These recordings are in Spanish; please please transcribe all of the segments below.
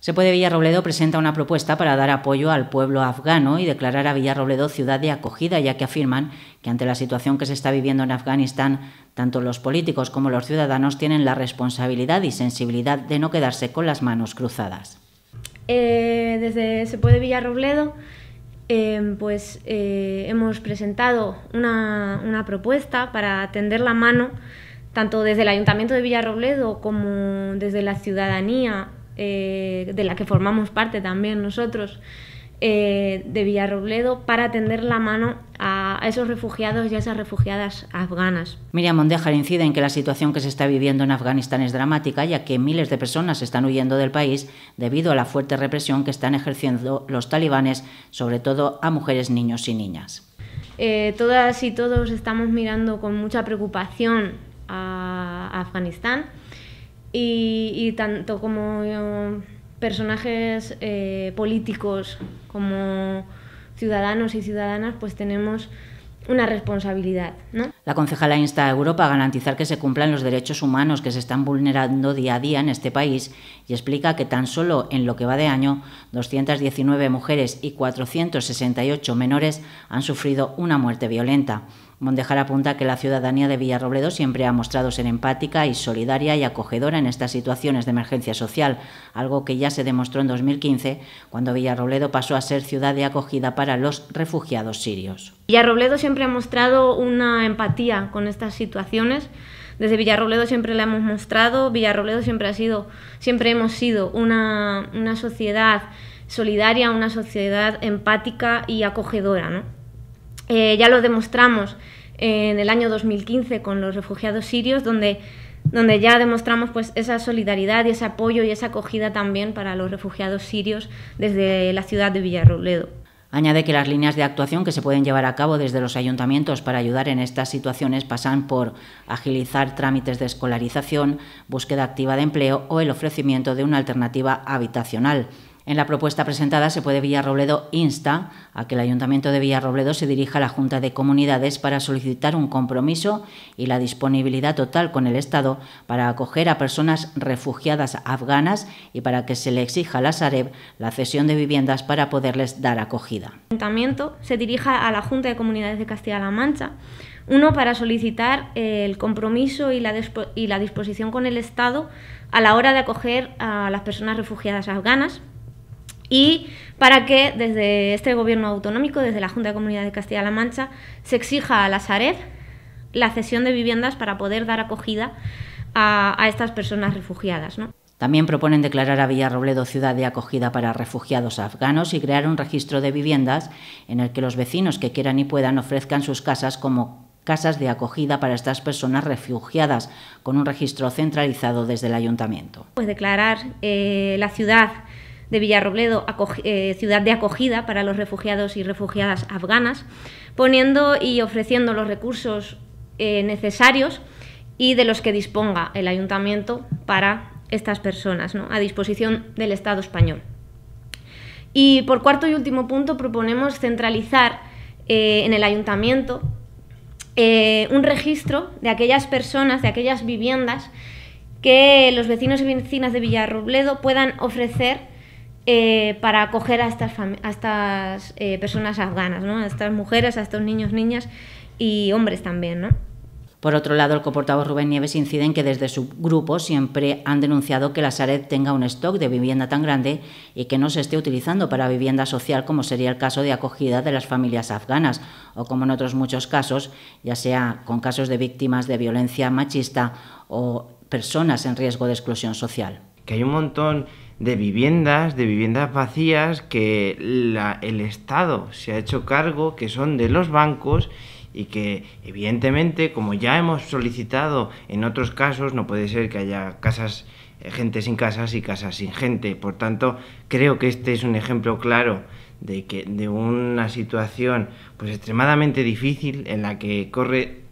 Se puede Villarrobledo presenta una propuesta para dar apoyo al pueblo afgano y declarar a Villarrobledo ciudad de acogida, ya que afirman que ante la situación que se está viviendo en Afganistán, tanto los políticos como los ciudadanos tienen la responsabilidad y sensibilidad de no quedarse con las manos cruzadas. Eh, desde Se puede Villarrobledo, eh, pues eh, hemos presentado una, una propuesta para tender la mano tanto desde el Ayuntamiento de Villarrobledo como desde la ciudadanía eh, de la que formamos parte también nosotros, eh, de Villarrobledo para tender la mano a, esos refugiados y a esas refugiadas afganas. Miriam Mondejar incide en que la situación que se está viviendo en Afganistán es dramática, ya que miles de personas están huyendo del país debido a la fuerte represión que están ejerciendo los talibanes, sobre todo a mujeres, niños y niñas. Eh, todas y todos estamos mirando con mucha preocupación a Afganistán y, tanto como personajes eh, políticos como ciudadanos y ciudadanas, pues tenemos una responsabilidad, ¿no? La concejala insta a Europa a garantizar que se cumplan los derechos humanos que se están vulnerando día a día en este país y explica que tan solo en lo que va de año, 219 mujeres y 468 menores han sufrido una muerte violenta. Mondejar apunta que la ciudadanía de Villarrobledo siempre ha mostrado ser empática y solidaria y acogedora en estas situaciones de emergencia social, algo que ya se demostró en 2015, cuando Villarrobledo pasó a ser ciudad de acogida para los refugiados sirios. Villarrobledo siempre ha mostrado una empatía con estas situaciones. Desde Villarrobledo siempre la hemos mostrado, Villarrobledo siempre ha sido, siempre hemos sido una, una sociedad solidaria, una sociedad empática y acogedora. Eh, ya lo demostramos en el año 2015 con los refugiados sirios, donde, donde ya demostramos pues, esa solidaridad y ese apoyo y esa acogida también para los refugiados sirios desde la ciudad de Villarrobledo. Añade que las líneas de actuación que se pueden llevar a cabo desde los ayuntamientos para ayudar en estas situaciones pasan por agilizar trámites de escolarización, búsqueda activa de empleo o el ofrecimiento de una alternativa habitacional. En la propuesta presentada se puede Villarrobledo insta a que el Ayuntamiento de Villarrobledo se dirija a la Junta de Comunidades para solicitar un compromiso y la disponibilidad total con el Estado para acoger a personas refugiadas afganas y para que se le exija a la Sareb la cesión de viviendas para poderles dar acogida. El Ayuntamiento se dirija a la Junta de Comunidades de Castilla-La Mancha uno para solicitar eh, el compromiso y la, y la disposición con el Estado a la hora de acoger a las personas refugiadas afganas y para que desde este gobierno autonómico, desde la Junta de Comunidad de Castilla-La Mancha, se exija a la Sareb la cesión de viviendas para poder dar acogida a, estas personas refugiadas. ¿no? También proponen declarar a Villarrobledo ciudad de acogida para refugiados afganos y crear un registro de viviendas en el que los vecinos que quieran y puedan ofrezcan sus casas como casas de acogida para estas personas refugiadas, con un registro centralizado desde el ayuntamiento. Pues declarar eh, la ciudad de Villarrobledo, eh, ciudad de acogida para los refugiados y refugiadas afganas, poniendo y ofreciendo los recursos eh, necesarios y de los que disponga el ayuntamiento para estas personas, a disposición del Estado español. Y por cuarto y último punto proponemos centralizar eh, en el ayuntamiento un registro de aquellas personas, de aquellas viviendas que los vecinos y vecinas de Villarrobledo puedan ofrecer eh, para acoger a estas, eh, personas afganas, ¿no? a estas mujeres, a estos niños, niñas y hombres también. ¿no? Por otro lado, el coportavoz Rubén Nieves incide en que desde su grupo siempre han denunciado que la Sared tenga un stock de vivienda tan grande y que no se esté utilizando para vivienda social como sería el caso de acogida de las familias afganas o como en otros muchos casos, ya sea con casos de víctimas de violencia machista o personas en riesgo de exclusión social que hay un montón de viviendas, de viviendas vacías que el Estado se ha hecho cargo, que son de los bancos y que evidentemente, como ya hemos solicitado en otros casos, no puede ser que haya casas, eh, gente sin casas y casas sin gente. Por tanto, creo que este es un ejemplo claro de que de una situación pues extremadamente difícil en la que corre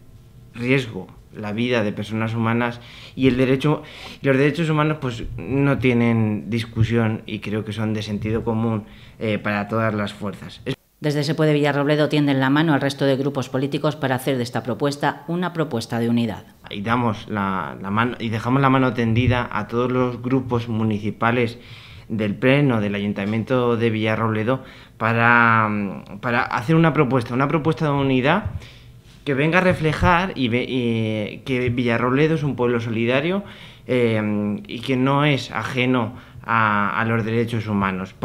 riesgo la vida de personas humanas y el derecho los derechos humanos pues no tienen discusión y creo que son de sentido común eh, para todas las fuerzas. Desde Se puede Villarrobledo tienden la mano al resto de grupos políticos para hacer de esta propuesta una propuesta de unidad. Y damos la, mano y dejamos la mano tendida a todos los grupos municipales del Pleno del Ayuntamiento de Villarrobledo para, mm, para hacer una propuesta, una propuesta de unidad que venga a reflejar y que Villarrobledo es un pueblo solidario eh, y que no es ajeno a, los derechos humanos.